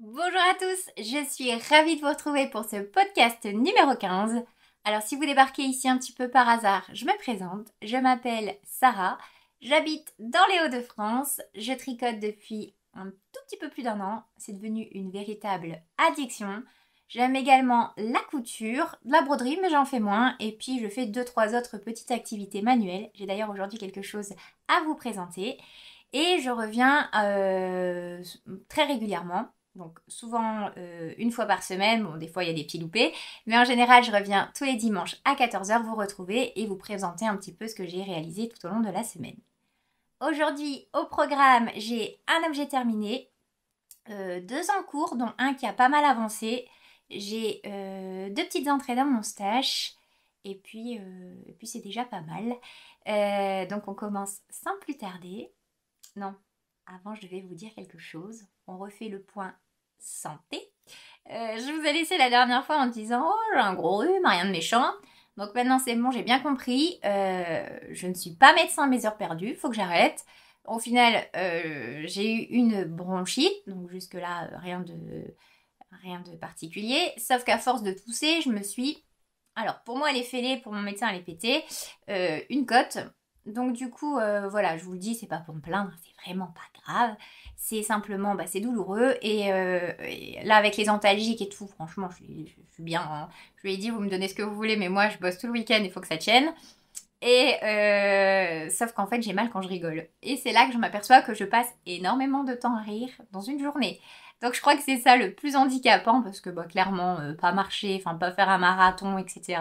Bonjour à tous, je suis ravie de vous retrouver pour ce podcast numéro 15. Alors si vous débarquez ici un petit peu par hasard, je me présente, je m'appelle Sarah, j'habite dans les Hauts-de-France, je tricote depuis un tout petit peu plus d'un an, c'est devenu une véritable addiction. J'aime également la couture, la broderie mais j'en fais moins et puis je fais deux trois autres petites activités manuelles. J'ai d'ailleurs aujourd'hui quelque chose à vous présenter et je reviens euh, très régulièrement donc souvent euh, une fois par semaine, bon des fois il y a des petits loupés, mais en général je reviens tous les dimanches à 14h vous retrouver et vous présenter un petit peu ce que j'ai réalisé tout au long de la semaine. Aujourd'hui au programme j'ai un objet terminé, euh, deux en cours dont un qui a pas mal avancé, j'ai euh, deux petites entrées dans mon stash et puis, et puis c'est déjà pas mal. donc on commence sans plus tarder. Non, avant je devais vous dire quelque chose. On refait le point santé. Euh, je vous ai laissé la dernière fois en disant Oh, j'ai un gros rhume, rien de méchant. Donc maintenant, c'est bon, j'ai bien compris. Euh, je ne suis pas médecin mes heures perdues, faut que j'arrête. Au final, euh, j'ai eu une bronchite, donc jusque-là, rien de, rien de particulier. Sauf qu'à force de tousser, je me suis. Alors, pour moi, elle est fêlée, pour mon médecin, elle est pétée. une cote. Donc du coup, euh, voilà, je vous le dis, c'est pas pour me plaindre, c'est vraiment pas grave. C'est simplement, bah, c'est douloureux. Et, euh, là, avec les antalgiques et tout, franchement, je, suis bien. Hein. Je lui ai dit, vous me donnez ce que vous voulez, mais moi, je bosse tout le week-end, il faut que ça tienne. Et euh, sauf qu'en fait, j'ai mal quand je rigole. Et c'est là que je m'aperçois que je passe énormément de temps à rire dans une journée. Donc je crois que c'est ça le plus handicapant parce que bah, clairement, pas marcher, enfin pas faire un marathon, etc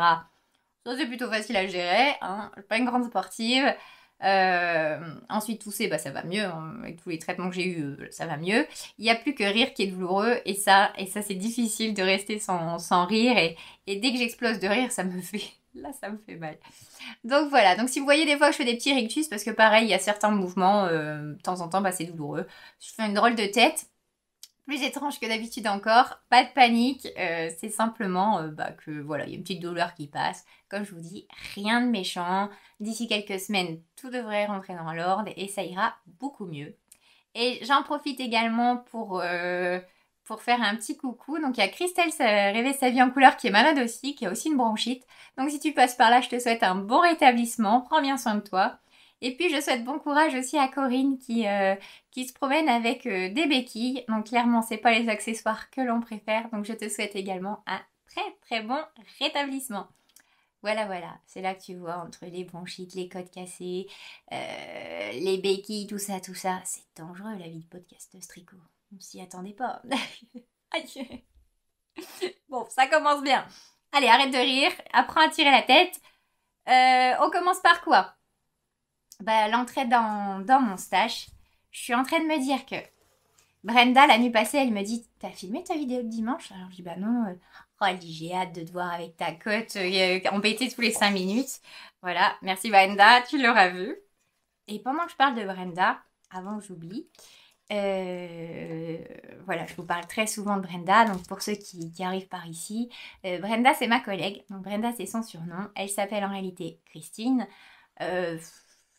ça, c'est plutôt facile à gérer. Hein. suis pas une grande sportive. Euh, ensuite, tousser, bah, ça va mieux. Hein. Avec tous les traitements que j'ai eu euh, ça va mieux. Il n'y a plus que rire qui est douloureux. Et ça, et ça c'est difficile de rester sans, rire. Et, dès que j'explose de rire, ça me fait. Là, ça me fait mal. Donc voilà. Donc si vous voyez des fois, que je fais des petits rictus parce que pareil, il y a certains mouvements, euh, de temps en temps, bah, c'est douloureux. Je fais une drôle de tête. Plus étrange que d'habitude encore. Pas de panique. c'est simplement bah, que voilà, il y a une petite douleur qui passe. Comme je vous dis, rien de méchant. D'ici quelques semaines, tout devrait rentrer dans l'ordre et ça ira beaucoup mieux. Et j'en profite également pour, euh, faire un petit coucou. Donc il y a Christelle Rêver sa vie en couleur qui est malade aussi, qui a aussi une bronchite. Donc si tu passes par là, je te souhaite un bon rétablissement. Prends bien soin de toi. Et puis je souhaite bon courage aussi à Corinne qui, euh, se promène avec euh, des béquilles. Donc clairement, c'est pas les accessoires que l'on préfère. Donc je te souhaite également un très très bon rétablissement. Voilà, voilà, c'est là que tu vois entre les bronchites, les côtes cassées, euh, les béquilles, tout ça, tout ça. C'est dangereux la vie de podcast tricot. On s'y attendait pas. bon, ça commence bien. Allez, arrête de rire, apprends à tirer la tête. Euh, on commence par quoi Bah, l'entrée dans, dans mon stage. Je suis en train de me dire que Brenda, la nuit passée, elle me dit T'as filmé ta vidéo de dimanche Alors je dis Bah non, euh, Oh, j'ai hâte de te voir avec ta cote euh, embêtée euh, tous les 5 minutes. Voilà, merci Brenda, tu l'auras vu. Et pendant que je parle de Brenda, avant que j'oublie, euh, voilà, je vous parle très souvent de Brenda. Donc pour ceux qui, arrivent par ici, euh, Brenda c'est ma collègue. Donc Brenda c'est son surnom. Elle s'appelle en réalité Christine. Euh,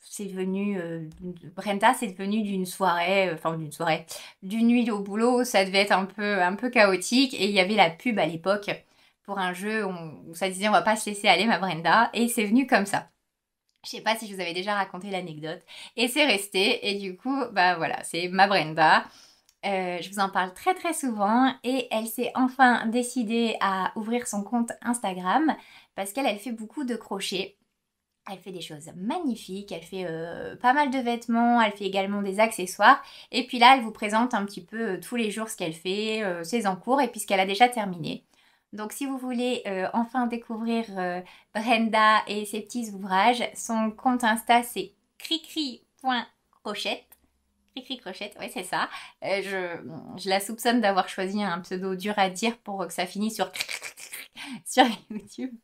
c'est venu euh, Brenda, c'est devenu d'une soirée euh, enfin d'une soirée d'une nuit au boulot ça devait être un peu un peu chaotique et il y avait la pub à l'époque pour un jeu où, ça disait on va pas se laisser aller ma Brenda et c'est venu comme ça je sais pas si je vous avais déjà raconté l'anecdote et c'est resté et du coup bah voilà c'est ma Brenda euh, je vous en parle très très souvent et elle s'est enfin décidée à ouvrir son compte Instagram parce qu'elle elle fait beaucoup de crochets elle fait des choses magnifiques, elle fait euh, pas mal de vêtements, elle fait également des accessoires. Et puis là, elle vous présente un petit peu euh, tous les jours ce qu'elle fait, euh, ses encours et puis ce qu'elle a déjà terminé. Donc si vous voulez enfin découvrir Brenda et ses petits ouvrages, son compte Insta c'est cricri.crochette. Cricri crochette, oui c'est ça. Je, je, la soupçonne d'avoir choisi un pseudo dur à dire pour que ça finisse sur sur YouTube.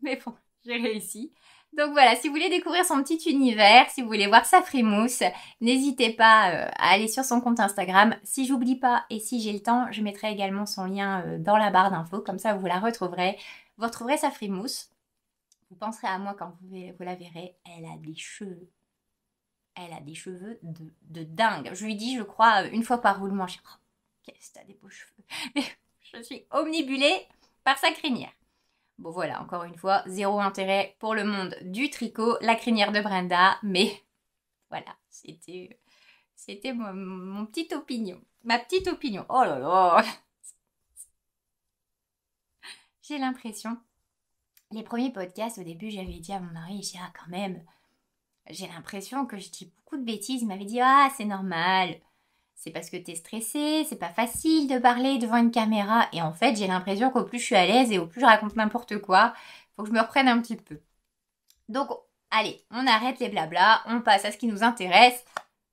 Mais bon, j'ai réussi. Donc voilà, si vous voulez découvrir son petit univers, si vous voulez voir sa frimousse, n'hésitez pas euh, à aller sur son compte Instagram. Si j'oublie pas et si j'ai le temps, je mettrai également son lien euh, dans la barre d'infos, comme ça vous la retrouverez. Vous retrouverez sa frimousse. Vous penserez à moi quand vous, la verrez. Elle a des cheveux. Elle a des cheveux de, de dingue. Je lui dis, je crois, euh, une fois par roulement, je dis, oh, qu'est-ce que t'as des beaux cheveux. je suis omnibulée par sa crinière. Bon voilà, encore une fois, zéro intérêt pour le monde du tricot, la crinière de Brenda, mais voilà, c'était c'était mon, petite opinion. Ma petite opinion. Oh là là J'ai l'impression, les premiers podcasts, au début, j'avais dit à mon mari, j'ai ah, quand même, j'ai l'impression que je dis beaucoup de bêtises. Il m'avait dit, ah c'est normal, c'est parce que t'es stressée, c'est pas facile de parler devant une caméra. Et en fait, j'ai l'impression qu'au plus je suis à l'aise et au plus je raconte n'importe quoi, faut que je me reprenne un petit peu. Donc, allez, on arrête les blablas, on passe à ce qui nous intéresse,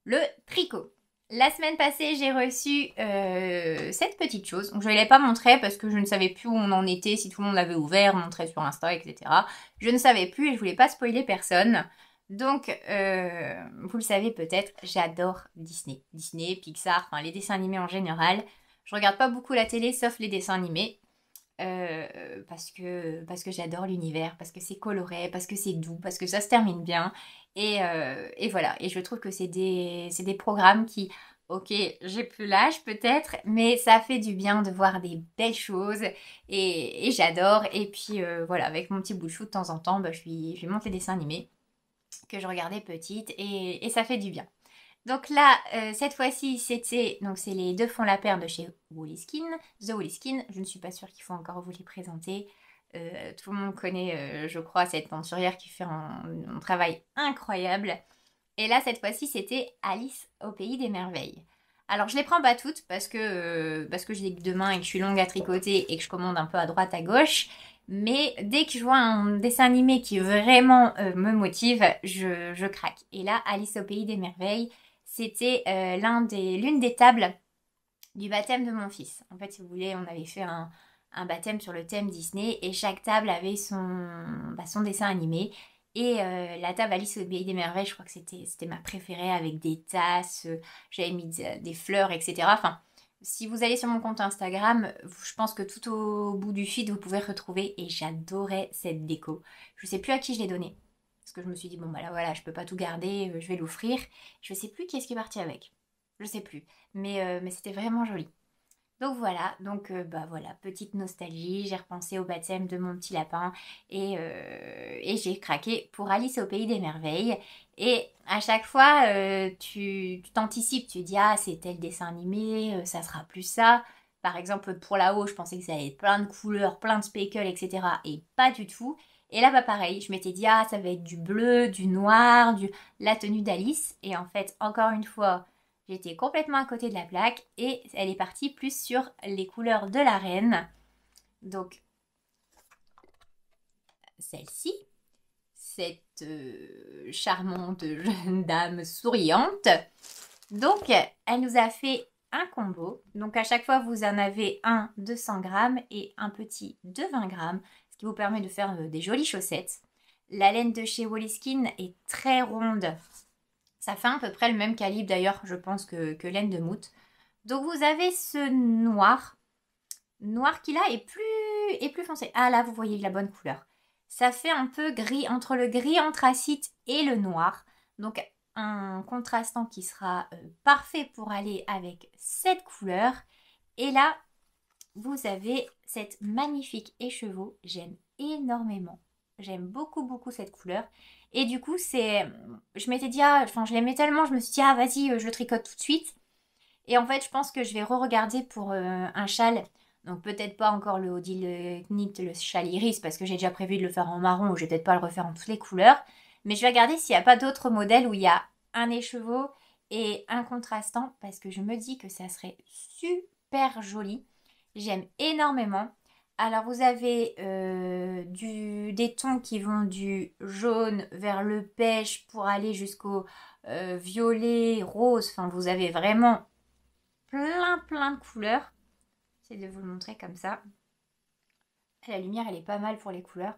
le tricot. La semaine passée, j'ai reçu euh, cette petite chose. Donc, je ne l'ai pas montrée parce que je ne savais plus où on en était, si tout le monde l'avait ouvert, montré sur Insta, etc. Je ne savais plus et je voulais pas spoiler personne. Donc, euh, vous le savez peut-être, j'adore Disney. Disney, Pixar, enfin les dessins animés en général. Je regarde pas beaucoup la télé, sauf les dessins animés. Euh, parce que, parce que j'adore l'univers, parce que c'est coloré, parce que c'est doux, parce que ça se termine bien. Et, euh, voilà, et je trouve que c'est des, programmes qui, ok, j'ai plus l'âge peut-être, mais ça fait du bien de voir des belles choses et, j'adore. Et puis voilà, avec mon petit bouchou de temps en temps, je, bah, vais je lui les dessins animés que je regardais petite et, ça fait du bien. Donc là, euh, cette fois-ci, c'était donc c'est les deux fonds la paire de chez Skin. The Skin, Je ne suis pas sûre qu'il faut encore vous les présenter. Euh, tout le monde connaît, euh, je crois, cette teinturière qui fait un, travail incroyable. Et là, cette fois-ci, c'était Alice au pays des merveilles. Alors, je les prends pas toutes parce que parce que j'ai demain demain et que je suis longue à tricoter et que je commande un peu à droite à gauche. Mais dès que je vois un dessin animé qui vraiment euh, me motive, je, craque. Et là, Alice au pays des merveilles, c'était euh, l'une des, tables du baptême de mon fils. En fait, si vous voulez, on avait fait un, baptême sur le thème Disney et chaque table avait son, bah, son dessin animé. Et euh, la table Alice au Pays des Merveilles, je crois que c'était ma préférée avec des tasses, j'avais mis des, des fleurs, etc. Enfin, si vous allez sur mon compte Instagram, je pense que tout au bout du feed, vous pouvez retrouver et j'adorais cette déco. Je ne sais plus à qui je l'ai donnée. Parce que je me suis dit, bon bah voilà, je ne peux pas tout garder, euh, je vais l'offrir. Je ne sais plus qui est-ce qui est parti avec. Je ne sais plus. Mais, euh, mais c'était vraiment joli. Donc voilà, donc euh, bah voilà, petite nostalgie, j'ai repensé au baptême de mon petit lapin et, euh, j'ai craqué pour Alice au pays des merveilles. Et à chaque fois, euh, tu t'anticipes, tu, dis ah c'est tel dessin animé, ça sera plus ça. Par exemple pour là haut, je pensais que ça allait être plein de couleurs, plein de speckles, etc. Et pas du tout. Et là, bah pareil, je m'étais dit, ah, ça va être du bleu, du noir, du la tenue d'Alice. Et en fait, encore une fois, J'étais complètement à côté de la plaque et elle est partie plus sur les couleurs de la reine. Donc, celle-ci, cette euh, charmante jeune dame souriante. Donc, elle nous a fait un combo. Donc, à chaque fois, vous en avez un de 100 grammes et un petit de 20 grammes, ce qui vous permet de faire euh, des jolies chaussettes. La laine de chez Wally est très ronde ça fait à peu près le même calibre d'ailleurs, je pense, que, laine de Moutte. Donc vous avez ce noir. Noir qu'il a est plus, est plus foncé. Ah là, vous voyez la bonne couleur. Ça fait un peu gris, entre le gris anthracite et le noir. Donc un contrastant qui sera euh, parfait pour aller avec cette couleur. Et là, vous avez cette magnifique écheveau. J'aime énormément. J'aime beaucoup, beaucoup cette couleur. Et du coup, c'est, je m'étais dit, ah, enfin, je l'aimais tellement, je me suis dit, ah, vas-y, euh, je le tricote tout de suite. Et en fait, je pense que je vais re-regarder pour euh, un châle. Donc, peut-être pas encore le Odile Knit, le châle iris, parce que j'ai déjà prévu de le faire en marron, ou je vais peut-être pas le refaire en toutes les couleurs. Mais je vais regarder s'il n'y a pas d'autres modèles où il y a un écheveau et un contrastant, parce que je me dis que ça serait super joli. J'aime énormément. Alors vous avez euh, des tons qui vont du jaune vers le pêche pour aller jusqu'au euh, violet, rose. Enfin vous avez vraiment plein plein de couleurs. C'est de vous le montrer comme ça. La lumière elle est pas mal pour les couleurs.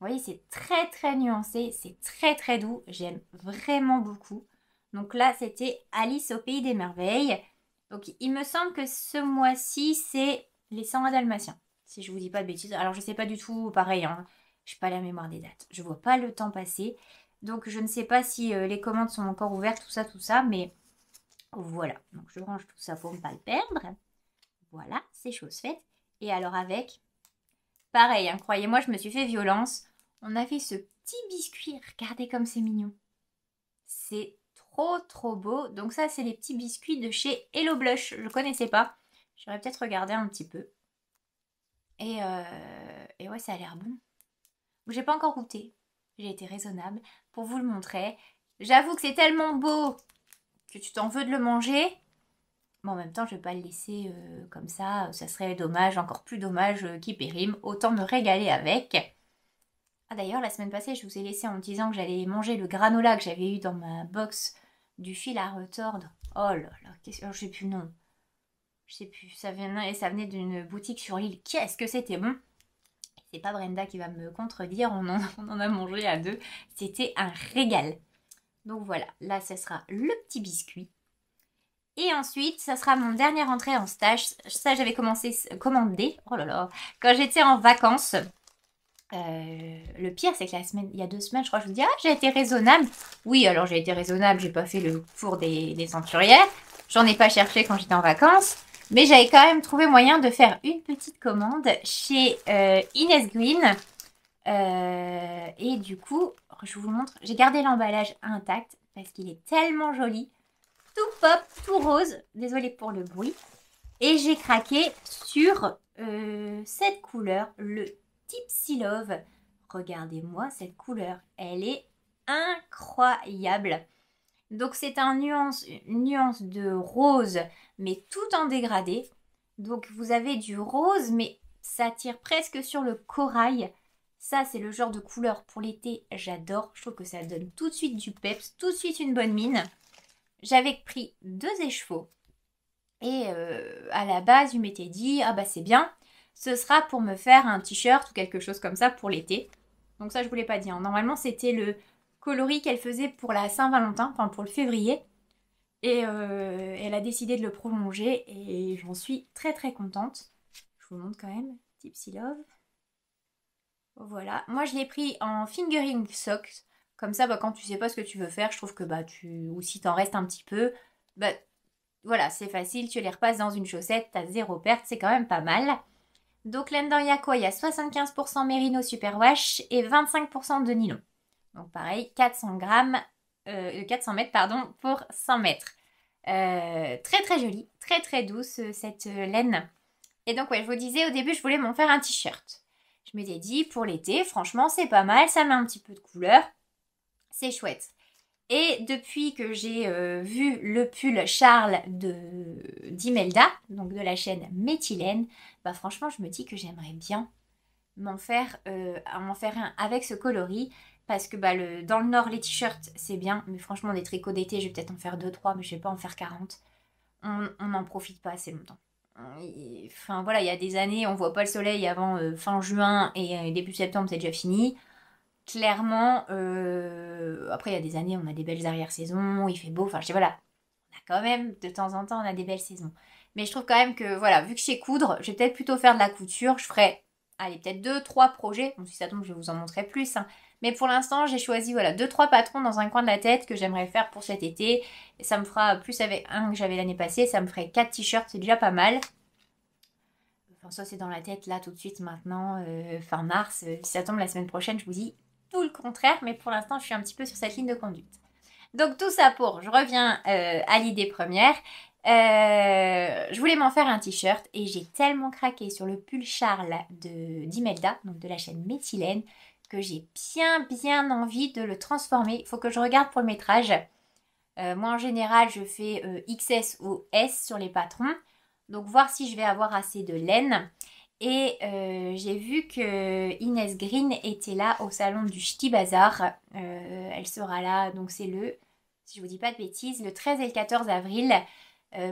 Vous voyez c'est très très nuancé, c'est très très doux. J'aime vraiment beaucoup. Donc là c'était Alice au pays des merveilles. Donc il me semble que ce mois-ci c'est les 100 dalmatiens si je vous dis pas de bêtises. Alors je sais pas du tout, pareil, hein, je pas la mémoire des dates. Je vois pas le temps passer. Donc je ne sais pas si euh, les commandes sont encore ouvertes, tout ça, tout ça, mais voilà. Donc je range tout ça pour ne pas le perdre. Voilà, c'est chose faite. Et alors avec, pareil, hein, croyez-moi, je me suis fait violence. On a fait ce petit biscuit, regardez comme c'est mignon. C'est trop trop beau. Donc ça, c'est les petits biscuits de chez Hello Blush. Je ne connaissais pas. J'aurais peut-être regardé un petit peu. Euh, et, ouais, ça a l'air bon. J'ai pas encore goûté. J'ai été raisonnable pour vous le montrer. J'avoue que c'est tellement beau que tu t'en veux de le manger. Mais en même temps, je vais pas le laisser euh, comme ça. Ça serait dommage, encore plus dommage euh, qu'il périme. Autant me régaler avec. Ah d'ailleurs, la semaine passée, je vous ai laissé en me disant que j'allais manger le granola que j'avais eu dans ma box du fil à retordre. Oh là là, que oh, j'ai plus le nom je sais plus, ça venait, d'une boutique sur l'île. Qu'est-ce que c'était bon C'est pas Brenda qui va me contredire, on en, a mangé à deux. C'était un régal. Donc voilà, là ce sera le petit biscuit. Et ensuite, ça sera mon dernière entrée en stage. Ça, j'avais commencé commandé. Oh là là, quand j'étais en vacances. Euh, le pire, c'est que la semaine, il y a deux semaines, je crois, je vous dis ah j'ai été raisonnable. Oui, alors j'ai été raisonnable. J'ai pas fait le four des, des centurières. J'en ai pas cherché quand j'étais en vacances. Mais j'avais quand même trouvé moyen de faire une petite commande chez euh, Ines Green. Euh, et du coup, je vous montre, j'ai gardé l'emballage intact parce qu'il est tellement joli. Tout pop, tout rose. Désolée pour le bruit. Et j'ai craqué sur euh, cette couleur, le Tipsy Love. Regardez-moi cette couleur, elle est incroyable. Donc c'est un nuance, une nuance de rose, mais tout en dégradé. Donc vous avez du rose, mais ça tire presque sur le corail. Ça, c'est le genre de couleur pour l'été, j'adore. Je trouve que ça donne tout de suite du peps, tout de suite une bonne mine. J'avais pris deux écheveaux. Et euh, à la base, il m'étais dit, ah bah c'est bien, ce sera pour me faire un t-shirt ou quelque chose comme ça pour l'été. Donc ça, je vous l'ai pas dire. Hein. Normalement, c'était le coloris qu'elle faisait pour la Saint-Valentin, enfin pour le février. Et euh, elle a décidé de le prolonger et j'en suis très très contente. Je vous montre quand même, Tipsy Love. Voilà, moi je l'ai pris en fingering socks. Comme ça, bah, quand tu sais pas ce que tu veux faire, je trouve que bah tu. ou si t'en restes un petit peu, bah voilà, c'est facile, tu les repasses dans une chaussette, t'as zéro perte, c'est quand même pas mal. Donc là-dedans, il y a quoi Il y a 75% mérino superwash et 25% de nylon. Donc pareil, 400 grammes, 400 euh, euh, mètres pardon, pour 100 mètres. Euh, très très jolie, très très douce cette laine. Et donc ouais, je vous disais au début, je voulais m'en faire un t-shirt. Je m'étais dit pour l'été, franchement, c'est pas mal, ça met un petit peu de couleur, c'est chouette. Et depuis que j'ai vu le pull Charles d'Imelda, donc de la chaîne Méthylène, bah franchement, je me dis que j'aimerais bien m'en faire, faire un avec ce coloris. Parce que bah, le, dans le nord, les t-shirts, c'est bien. Mais franchement, des tricots d'été, je vais peut-être en faire 2-3, mais je vais pas en faire 40. On n'en profite pas assez longtemps. enfin voilà, il y a des années, on voit pas le soleil avant euh, fin juin et euh, début septembre, c'est déjà fini. Clairement, euh, après il y a des années, on a des belles arrière-saisons, il fait beau, enfin je sais voilà, on a quand même de temps en temps, on a des belles saisons. Mais je trouve quand même que voilà, vu que je sais coudre, je vais peut-être plutôt faire de la couture, je ferai, allez, peut-être deux, trois projets. Bon, si ça tombe, je vais vous en montrer plus. Hein. Mais pour l'instant, j'ai choisi voilà deux trois patrons dans un coin de la tête que j'aimerais faire pour cet été. Ça me fera plus avec un que j'avais l'année passée, ça me ferait quatre t-shirts, c'est déjà pas mal. Enfin ça c'est dans la tête là tout de suite maintenant euh, fin mars. Euh, si ça tombe la semaine prochaine, je vous dis tout le contraire, mais pour l'instant, je suis un petit peu sur cette ligne de conduite. Donc tout ça pour, je reviens euh, à l'idée première. je voulais m'en faire un t-shirt et j'ai tellement craqué sur le pull Charles de d'Imelda, donc de la chaîne Méthylène, que j'ai bien bien envie de le transformer. Il faut que je regarde pour le métrage. Euh, moi en général je fais euh, XS ou S sur les patrons. Donc voir si je vais avoir assez de laine. Et euh, j'ai vu que Inès Green était là au salon du Ch'ti Bazar. elle sera là, donc c'est le, si je vous dis pas de bêtises, le 13 et le 14 avril.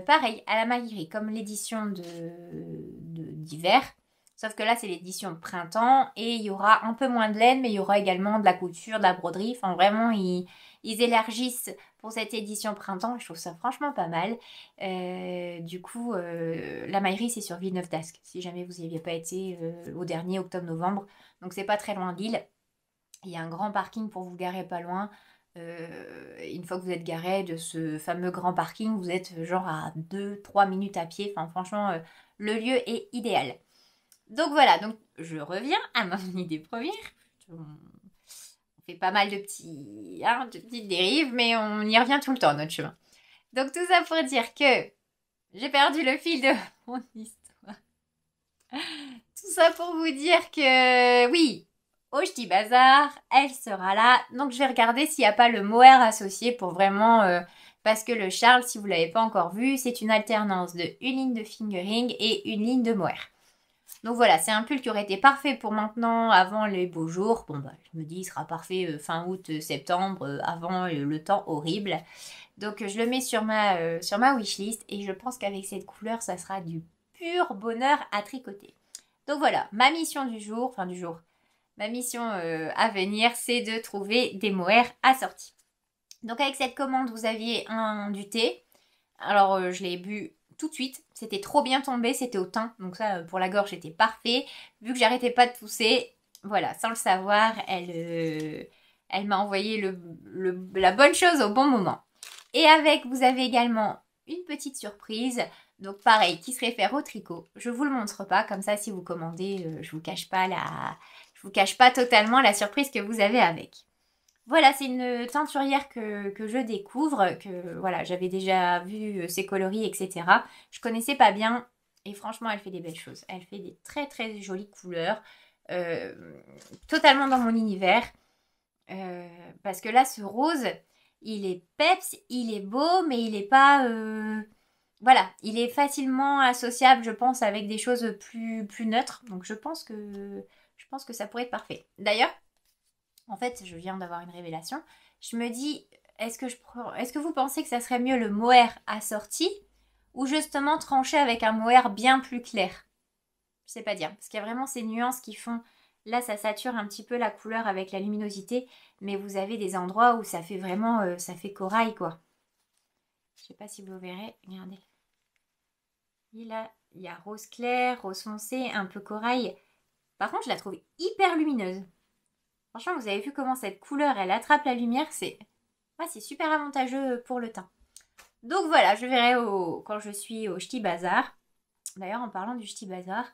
pareil, à la mairie comme l'édition d'hiver. De, Sauf que là, c'est l'édition de printemps et il y aura un peu moins de laine, mais il y aura également de la couture, de la broderie. Enfin, vraiment, ils, élargissent pour cette édition printemps. Je trouve ça franchement pas mal. Euh, du coup, euh, la maillerie, c'est sur Villeneuve d'Asque, si jamais vous n'y aviez pas été euh, au dernier octobre-novembre. Donc, c'est pas très loin de Lille. Il y a un grand parking pour vous garer pas loin. une fois que vous êtes garé de ce fameux grand parking, vous êtes genre à 2-3 minutes à pied. Enfin, franchement, le lieu est idéal. Donc voilà, donc je reviens à mon idée première. On fait pas mal de, petits, hein, petites dérives, mais on y revient tout le temps, notre chemin. Donc tout ça pour dire que j'ai perdu le fil de mon histoire. Tout ça pour vous dire que oui, au Ch'ti Bazar, elle sera là. Donc je vais regarder s'il n'y a pas le mohair associé pour vraiment... Euh, parce que le Charles, si vous ne l'avez pas encore vu, c'est une alternance de une ligne de fingering et une ligne de mohair. Donc voilà, c'est un pull qui aurait été parfait pour maintenant, avant les beaux jours. Bon, bah, je me dis, il sera parfait euh, fin août, euh, septembre, euh, avant le temps horrible. Donc je le mets sur ma, sur ma wishlist et je pense qu'avec cette couleur, ça sera du pur bonheur à tricoter. Donc voilà, ma mission du jour, enfin du jour, ma mission à venir, c'est de trouver des mohair assortis. Donc avec cette commande, vous aviez un du thé. Alors je l'ai bu tout de suite. C'était trop bien tombé, c'était au teint. Donc ça, euh, pour la gorge, était parfait. Vu que j'arrêtais pas de pousser, voilà, sans le savoir, elle, euh, elle m'a envoyé le, la bonne chose au bon moment. Et avec, vous avez également une petite surprise. Donc pareil, qui se réfère au tricot. Je vous le montre pas, comme ça si vous commandez, euh, je vous cache pas la, je vous cache pas totalement la surprise que vous avez avec. Voilà, c'est une teinturière que, je découvre, que voilà, j'avais déjà vu euh, ses coloris, etc. Je connaissais pas bien et franchement, elle fait des belles choses. Elle fait des très très jolies couleurs, euh, totalement dans mon univers. Euh, parce que là, ce rose, il est peps, il est beau, mais il n'est pas... voilà, il est facilement associable, je pense, avec des choses plus, plus neutres. Donc je pense que je pense que ça pourrait être parfait. D'ailleurs, en fait, je viens d'avoir une révélation. Je me dis, est-ce que, je, est-ce que vous pensez que ça serait mieux le mohair assorti ou justement trancher avec un mohair bien plus clair Je sais pas dire, parce qu'il y a vraiment ces nuances qui font. Là, ça sature un petit peu la couleur avec la luminosité, mais vous avez des endroits où ça fait vraiment, euh, ça fait corail quoi. Je sais pas si vous verrez, regardez. Et là, il y a rose clair, rose foncé, un peu corail. Par contre, je la trouve hyper lumineuse. Franchement, vous avez vu comment cette couleur, elle attrape la lumière. C'est c'est super avantageux pour le teint. Donc voilà, je verrai au... quand je suis au Ch'ti Bazar. D'ailleurs, en parlant du Ch'ti Bazar,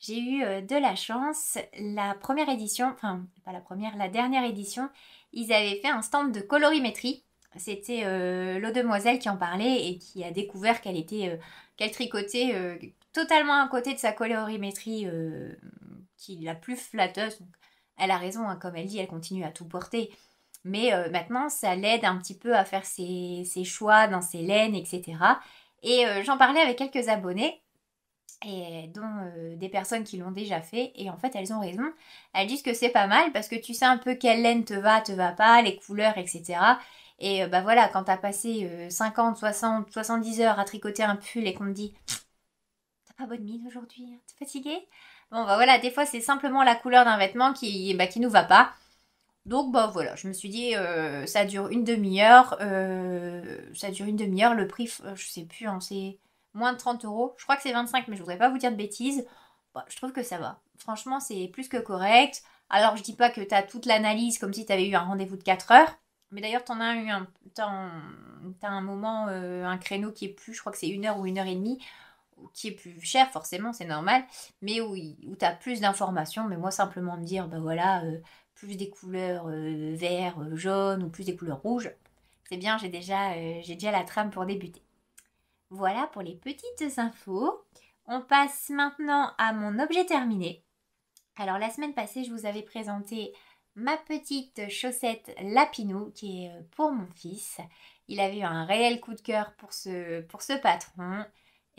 j'ai eu euh, de la chance. La première édition, enfin, pas la première, la dernière édition, ils avaient fait un stand de colorimétrie. C'était euh, l'eau-demoiselle qui en parlait et qui a découvert qu'elle était, euh, qu'elle tricotait totalement à côté de sa colorimétrie qui est la plus flatteuse. Elle a raison, hein, comme elle dit, elle continue à tout porter. Mais euh, maintenant, ça l'aide un petit peu à faire ses, choix dans ses laines, etc. Et euh, j'en parlais avec quelques abonnés, et dont euh, des personnes qui l'ont déjà fait. Et en fait, elles ont raison. Elles disent que c'est pas mal parce que tu sais un peu quelle laine te va, te va pas, les couleurs, etc. Et bah voilà, quand t'as passé 50, 60, 70 heures à tricoter un pull et qu'on te dit T'as pas bonne mine aujourd'hui, hein, t'es fatiguée Bon, bah voilà, des fois, c'est simplement la couleur d'un vêtement qui, bah, qui nous va pas. Donc, bah voilà, je me suis dit, euh, ça dure une demi-heure. Euh, ça dure une demi-heure. Le prix, euh, je sais plus, hein, c'est moins de 30 euros. Je crois que c'est 25, mais je voudrais pas vous dire de bêtises. Bah, je trouve que ça va. Franchement, c'est plus que correct. Alors, je dis pas que t'as toute l'analyse comme si tu eu un rendez-vous de 4 heures. Mais d'ailleurs, t'en as eu un, t'as un moment, un créneau qui est plus, je crois que c'est une heure ou une heure et demie, qui est plus cher, forcément, c'est normal, mais où, où tu as plus d'informations. Mais moi, simplement me dire, ben voilà, euh, plus des couleurs euh, vert, euh, jaune ou plus des couleurs rouges, c'est bien, j'ai déjà, j'ai déjà la trame pour débuter. Voilà pour les petites infos. On passe maintenant à mon objet terminé. Alors, la semaine passée, je vous avais présenté ma petite chaussette Lapinou qui est pour mon fils. Il avait eu un réel coup de cœur pour ce, pour ce patron.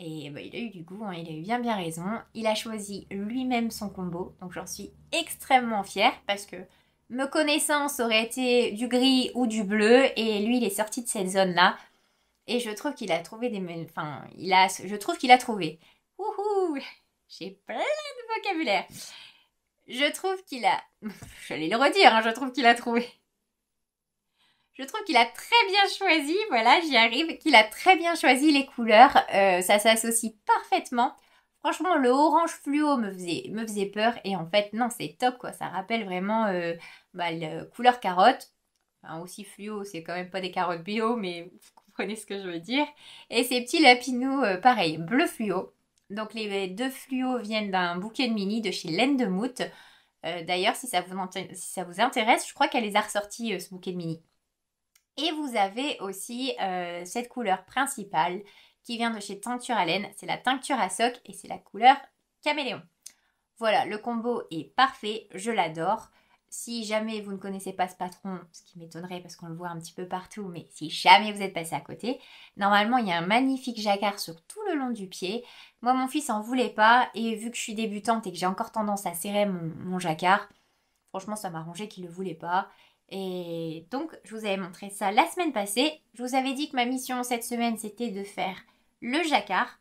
Et bah, il a eu du goût, hein, il a eu bien bien raison. Il a choisi lui-même son combo, donc j'en suis extrêmement fière parce que me connaissant, ça aurait été du gris ou du bleu et lui, il est sorti de cette zone-là. Et je trouve qu'il a trouvé des... Enfin, il a... je trouve qu'il a trouvé. Wouhou J'ai plein de vocabulaire. Je trouve qu'il a... J'allais le redire, hein, je trouve qu'il a trouvé. Je trouve qu'il a très bien choisi, voilà, j'y arrive, qu'il a très bien choisi les couleurs. Euh, ça s'associe parfaitement. Franchement, le orange fluo me faisait, me faisait peur. Et en fait, non, c'est top, quoi. Ça rappelle vraiment euh, bah, la couleur carotte. Enfin, aussi fluo, c'est quand même pas des carottes bio, mais vous comprenez ce que je veux dire. Et ces petits lapinous, euh, pareil, bleu fluo. Donc les deux fluos viennent d'un bouquet de mini de chez Laine de D'ailleurs, si, ça vous intéresse, je crois qu'elle les a ressortis, ce bouquet de mini. Et vous avez aussi euh, cette couleur principale qui vient de chez Teinture laine. C'est la teinture à soc et c'est la couleur caméléon. Voilà, le combo est parfait, je l'adore. Si jamais vous ne connaissez pas ce patron, ce qui m'étonnerait parce qu'on le voit un petit peu partout, mais si jamais vous êtes passé à côté, normalement il y a un magnifique jacquard sur tout le long du pied. Moi mon fils en voulait pas et vu que je suis débutante et que j'ai encore tendance à serrer mon, mon jacquard, franchement ça m'arrangeait qu'il ne le voulait pas. Et donc, je vous avais montré ça la semaine passée. Je vous avais dit que ma mission cette semaine, c'était de faire le jacquard.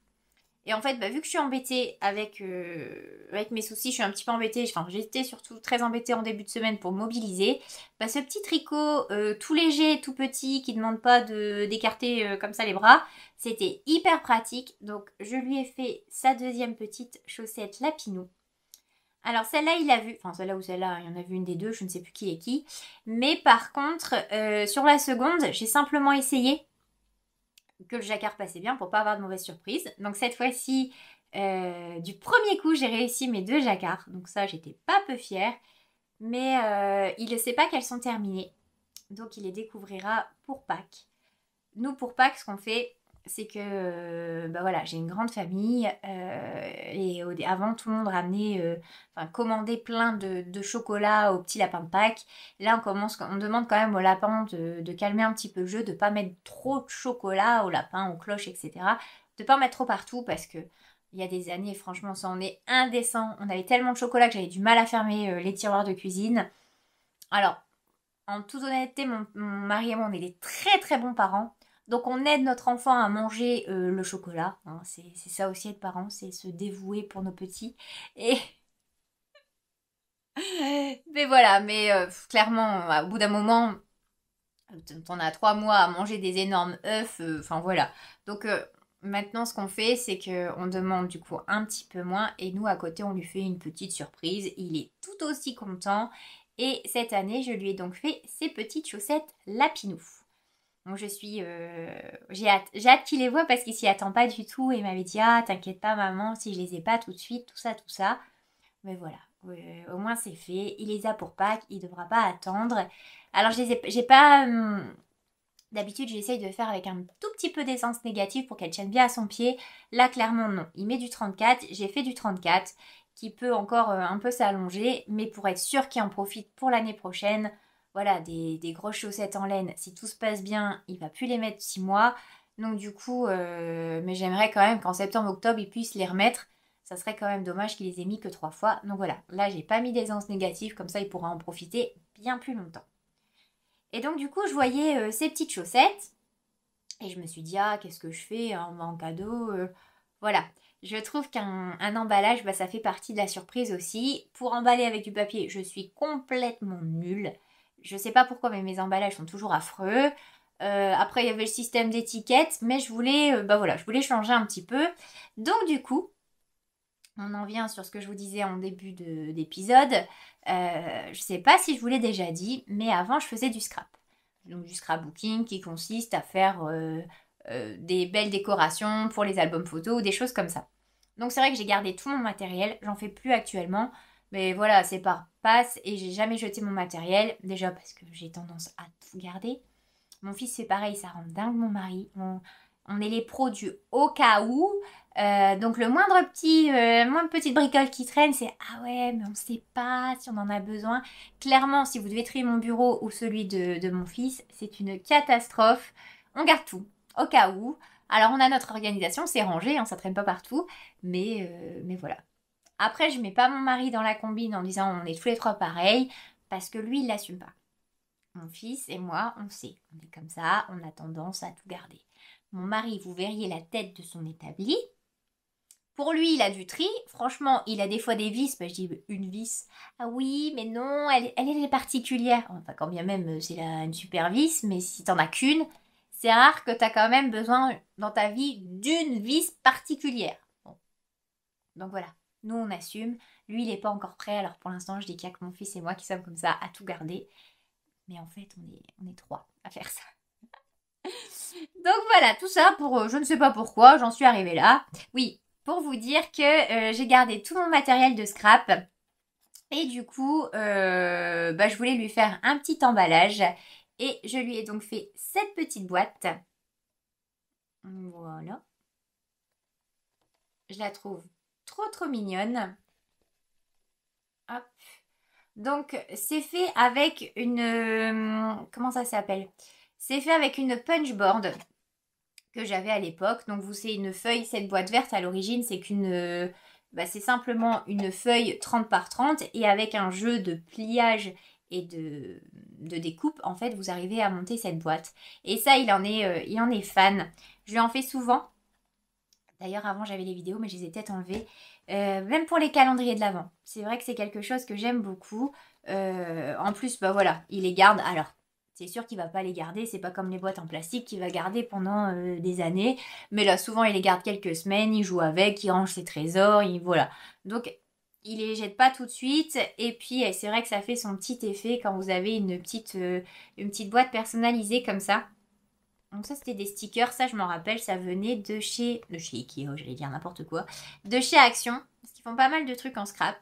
Et en fait, bah, vu que je suis embêtée avec, euh, avec mes soucis, je suis un petit peu embêtée, enfin j'étais surtout très embêtée en début de semaine pour mobiliser, bah, ce petit tricot euh, tout léger, tout petit, qui ne demande pas d'écarter euh, comme ça les bras, c'était hyper pratique. Donc je lui ai fait sa deuxième petite chaussette lapinou. Alors celle-là, il a vu, enfin celle-là ou celle-là, hein, il y en a vu une des deux, je ne sais plus qui est qui. Mais par contre, euh, sur la seconde, j'ai simplement essayé que le jacquard passait bien pour pas avoir de mauvaises surprises. Donc cette fois-ci, euh, du premier coup, j'ai réussi mes deux jacquards. Donc ça, j'étais pas peu fière. Mais euh, il ne sait pas qu'elles sont terminées. Donc il les découvrira pour Pâques. Nous, pour Pâques, ce qu'on fait, c'est que euh, bah voilà, j'ai une grande famille euh, et avant tout le monde ramenait, euh, enfin commandait plein de, chocolat au petit lapin de Pâques. là on commence, on demande quand même au lapin de, calmer un petit peu le jeu, de pas mettre trop de chocolat au lapin, aux cloches, etc. De pas en mettre trop partout parce que il y a des années, franchement, ça en est indécent. On avait tellement de chocolat que j'avais du mal à fermer les tiroirs de cuisine. Alors, en toute honnêteté, mon mari et moi, on est des très très bons parents. Donc on aide notre enfant à manger euh, le chocolat. Hein. c'est ça aussi être parent, c'est se dévouer pour nos petits. Et mais voilà, mais euh, clairement, au bout d'un moment, on a trois mois à manger des énormes œufs. Euh, enfin voilà. Donc maintenant, ce qu'on fait, c'est qu'on demande du coup un petit peu moins et nous à côté, on lui fait une petite surprise. Il est tout aussi content. Et cette année, je lui ai donc fait ses petites chaussettes lapinou je suis, euh, j'ai hâte, qu'il les voit parce qu'il s'y attend pas du tout et m'avait dit ah t'inquiète pas maman si je les ai pas tout de suite tout ça tout ça. Mais voilà, euh, au moins c'est fait. Il les a pour Pâques, il devra pas attendre. Alors je les j'ai pas. Hum, d'habitude, j'essaye de faire avec un tout petit peu d'essence négative pour qu'elle tienne bien à son pied. Là, clairement, non. Il met du 34, j'ai fait du 34, qui peut encore euh, un peu s'allonger, mais pour être sûr qu'il en profite pour l'année prochaine, voilà, des, grosses chaussettes en laine, si tout se passe bien, il va plus les mettre six mois. Donc du coup, euh, mais j'aimerais quand même qu'en septembre-octobre, il puisse les remettre. Ça serait quand même dommage qu'il les ait mis que trois fois. Donc voilà, là j'ai pas mis d'aisance négative, comme ça il pourra en profiter bien plus longtemps. Et donc du coup, je voyais euh, ces petites chaussettes et je me suis dit ah qu'est-ce que je fais hein, en cadeau, euh. voilà. Je trouve qu'un emballage, bah, ça fait partie de la surprise aussi. Pour emballer avec du papier, je suis complètement nulle. Je sais pas pourquoi, mais mes emballages sont toujours affreux. Euh, après, il y avait le système d'étiquette, mais je voulais, euh, bah voilà, je voulais changer un petit peu. Donc du coup, on en vient sur ce que je vous disais en début d'épisode. Je euh, je sais pas si je vous l'ai déjà dit, mais avant, je faisais du scrap. Donc du scrapbooking qui consiste à faire des belles décorations pour les albums photos ou des choses comme ça. Donc c'est vrai que j'ai gardé tout mon matériel, j'en fais plus actuellement. Mais voilà, c'est par passe et j'ai jamais jeté mon matériel. Déjà parce que j'ai tendance à tout garder. Mon fils, fait pareil, ça rend dingue mon mari. On, est les pros du au cas où. Euh, donc le moindre petit, euh, moindre petite bricole qui traîne, c'est ah ouais, mais on ne sait pas si on en a besoin. Clairement, si vous devez trier mon bureau ou celui de, mon fils, c'est une catastrophe. On garde tout au cas où. Alors on a notre organisation, c'est rangé, hein, ça traîne pas partout, mais euh, mais voilà. Après, je mets pas mon mari dans la combine en disant on est tous les trois pareils, parce que lui, il l'assume pas. Mon fils et moi, on sait, on est comme ça, on a tendance à tout garder. Mon mari, vous verriez la tête de son établi. Pour lui, il a du tri. Franchement, il a des fois des vis. je dis une vis. Ah oui, mais non, elle, est particulière. Enfin, quand bien même, euh, c'est une super vis, mais si t'en as qu'une, c'est rare que t'as quand même besoin dans ta vie d'une vis particulière. Donc voilà. Nous, on assume. Lui, il n'est pas encore prêt. Alors pour l'instant, je dis qu'il y a que mon fils et moi qui sommes comme ça à tout garder. Mais en fait, on est, on est trois à faire ça. Donc voilà, tout ça pour euh, je ne sais pas pourquoi, j'en suis arrivée là. Oui, pour vous dire que euh, j'ai gardé tout mon matériel de scrap. Et du coup, euh, bah, je voulais lui faire un petit emballage. Et je lui ai donc fait cette petite boîte. Voilà. Je la trouve Trop, trop mignonne. Donc, c'est fait avec une... Euh, comment ça s'appelle C'est fait avec une punch board que j'avais à l'époque. Donc, vous, c'est une feuille, cette boîte verte à l'origine, c'est qu'une... Euh, bah, c'est simplement une feuille 30 par 30 et avec un jeu de pliage et de, de, découpe, en fait, vous arrivez à monter cette boîte. Et ça, il en est, euh, il en est fan. Je lui en fais souvent D'ailleurs, avant, j'avais des vidéos, mais je les ai peut-être enlevées. Euh, même pour les calendriers de l'avant. C'est vrai que c'est quelque chose que j'aime beaucoup. Euh, en plus, bah voilà, il les garde. Alors, c'est sûr qu'il va pas les garder. C'est pas comme les boîtes en plastique qu'il va garder pendant euh, des années. Mais là, souvent, il les garde quelques semaines. Il joue avec, il range ses trésors, il voilà. Donc, il les jette pas tout de suite. Et puis, eh, c'est vrai que ça fait son petit effet quand vous avez une petite, une petite boîte personnalisée comme ça. Donc ça c'était des stickers, ça je m'en rappelle, ça venait de chez, de chez Ikea, j'allais dire n'importe quoi, de chez Action, parce qu'ils font pas mal de trucs en scrap.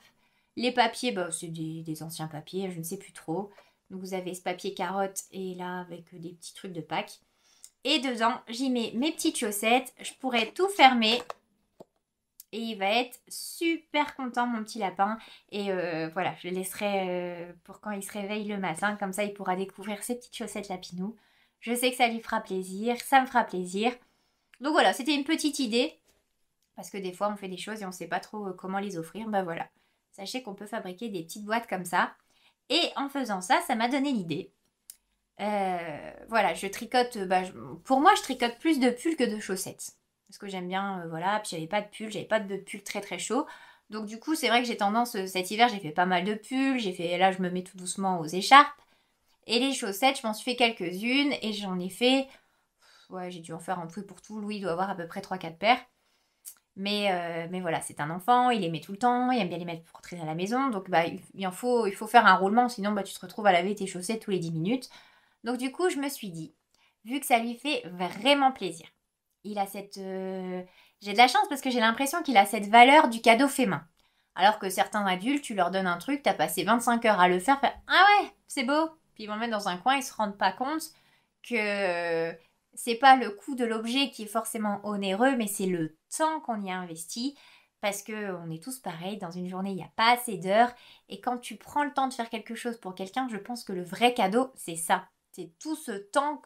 Les papiers, bah, c'est des, anciens papiers, je ne sais plus trop. Donc vous avez ce papier carotte et là avec des petits trucs de Pâques. Et dedans, j'y mets mes petites chaussettes, je pourrais tout fermer. Et il va être super content mon petit lapin. Et euh, voilà, je le laisserai euh, pour quand il se réveille le matin. Comme ça, il pourra découvrir ses petites chaussettes lapinou. Je sais que ça lui fera plaisir, ça me fera plaisir. Donc voilà, c'était une petite idée. Parce que des fois, on fait des choses et on ne sait pas trop euh, comment les offrir. Ben voilà. Sachez qu'on peut fabriquer des petites boîtes comme ça. Et en faisant ça, ça m'a donné l'idée. Euh, voilà, je tricote. Bah, pour moi, je tricote plus de pulls que de chaussettes. Parce que j'aime bien, euh, voilà. Puis j'avais pas de pulls, j'avais pas de pulls très très chauds. Donc du coup, c'est vrai que j'ai tendance, cet hiver, j'ai fait pas mal de pulls. J'ai fait, là, je me mets tout doucement aux écharpes. Et les chaussettes, je m'en suis fait quelques-unes et j'en ai fait. Ouais, j'ai dû en faire un peu pour tout. Louis doit avoir à peu près 3-4 paires. Mais, euh, mais voilà, c'est un enfant, il les met tout le temps, il aime bien les mettre pour traîner à la maison. Donc bah, il, faut, il faut faire un roulement, sinon bah, tu te retrouves à laver tes chaussettes tous les 10 minutes. Donc du coup, je me suis dit, vu que ça lui fait vraiment plaisir, il a cette. Euh, j'ai de la chance parce que j'ai l'impression qu'il a cette valeur du cadeau fait main. Alors que certains adultes, tu leur donnes un truc, Tu as passé 25 heures à le faire Ah ouais, c'est beau, puis ils vont le mettre dans un coin, ils se rendent pas compte que euh, c'est pas le coût de l'objet qui est forcément onéreux, mais c'est le temps qu'on y a investi. Parce que on est tous pareils, dans une journée il n'y a pas assez d'heures, et quand tu prends le temps de faire quelque chose pour quelqu'un, je pense que le vrai cadeau c'est ça, c'est tout ce temps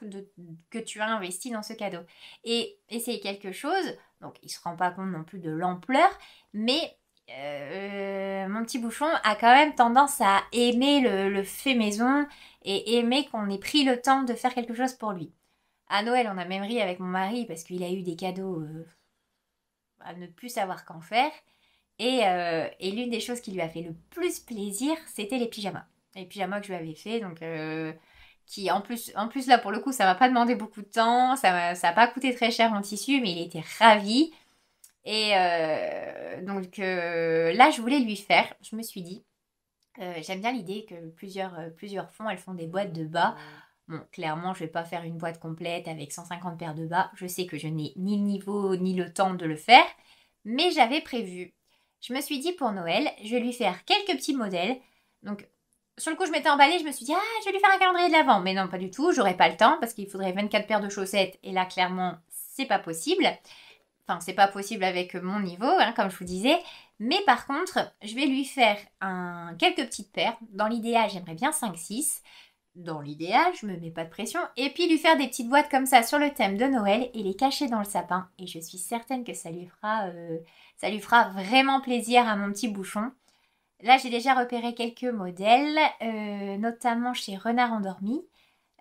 que, tu as investi dans ce cadeau. Et, essayer quelque chose, donc il ne se rend pas compte non plus de l'ampleur, mais euh, mon petit bouchon a quand même tendance à aimer le, fait maison et aimer qu'on ait pris le temps de faire quelque chose pour lui. À Noël, on a même ri avec mon mari parce qu'il a eu des cadeaux euh, à ne plus savoir qu'en faire. Euh, et, l'une des choses qui lui a fait le plus plaisir, c'était les pyjamas. Les pyjamas que je lui avais fait, donc qui en plus, là pour le coup, ça m'a pas demandé beaucoup de temps, ça n'a pas coûté très cher en tissu, mais il était ravi. Et euh, donc euh, là, je voulais lui faire, je me suis dit, euh, j'aime bien l'idée que plusieurs, plusieurs fonds, elles font des boîtes de bas. Bon, clairement, je ne vais pas faire une boîte complète avec 150 paires de bas. Je sais que je n'ai ni le niveau ni le temps de le faire. Mais j'avais prévu. Je me suis dit pour Noël, je vais lui faire quelques petits modèles. Donc, sur le coup, je m'étais emballée. Je me suis dit, ah, je vais lui faire un calendrier de l'avant. Mais non, pas du tout. J'aurais pas le temps parce qu'il faudrait 24 paires de chaussettes. Et là, clairement, c'est pas possible. Enfin, c'est pas possible avec mon niveau, hein, comme je vous disais. Mais par contre, je vais lui faire un, quelques petites paires. Dans l'idéal, j'aimerais bien 5-6. Dans l'idéal, je me mets pas de pression. Et puis lui faire des petites boîtes comme ça sur le thème de Noël et les cacher dans le sapin. Et je suis certaine que ça lui fera, euh, ça lui fera vraiment plaisir à mon petit bouchon. Là, j'ai déjà repéré quelques modèles, euh, notamment chez Renard Endormi.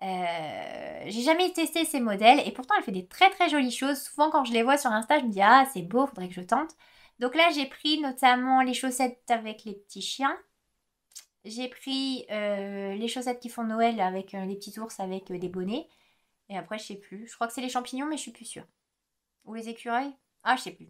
Euh, j'ai jamais testé ces modèles et pourtant elle fait des très très jolies choses. Souvent quand je les vois sur Insta, je me dis ah c'est beau, faudrait que je tente. Donc là j'ai pris notamment les chaussettes avec les petits chiens. J'ai pris euh, les chaussettes qui font Noël avec euh, les petits ours avec des bonnets. Et après je sais plus. Je crois que c'est les champignons mais je suis plus sûre. Ou les écureuils Ah je sais plus.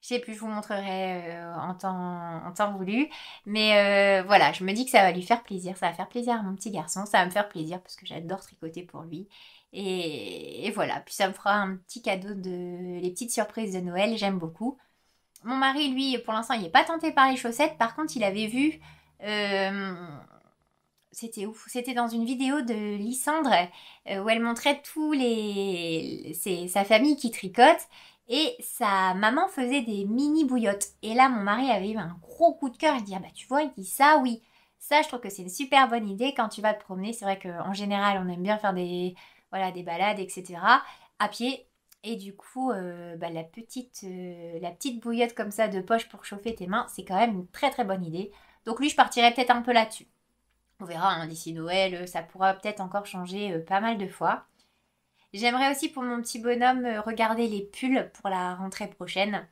Je sais plus, je vous montrerai euh, en, temps, voulu. Mais euh, voilà, je me dis que ça va lui faire plaisir. Ça va faire plaisir à mon petit garçon. Ça va me faire plaisir parce que j'adore tricoter pour lui. Et, voilà, puis ça me fera un petit cadeau de les petites surprises de Noël. J'aime beaucoup. Mon mari, lui, pour l'instant, il n'est pas tenté par les chaussettes. Par contre, il avait vu... Euh, c'était ouf. C'était dans une vidéo de Lysandre où elle montrait tous les, sa famille qui tricote et sa maman faisait des mini bouillottes. Et là, mon mari avait eu un gros coup de cœur. Il dit ah bah tu vois, il dit ça, oui. Ça, je trouve que c'est une super bonne idée quand tu vas te promener. C'est vrai qu'en général, on aime bien faire des voilà des balades, etc. à pied. Et du coup, euh, bah, la, petite, euh, la petite bouillotte comme ça de poche pour chauffer tes mains, c'est quand même une très très bonne idée. Donc lui, je partirais peut-être un peu là-dessus. On verra hein, d'ici Noël, ça pourra peut-être encore changer euh, pas mal de fois. J'aimerais aussi pour mon petit bonhomme euh, regarder les pulls pour la rentrée prochaine.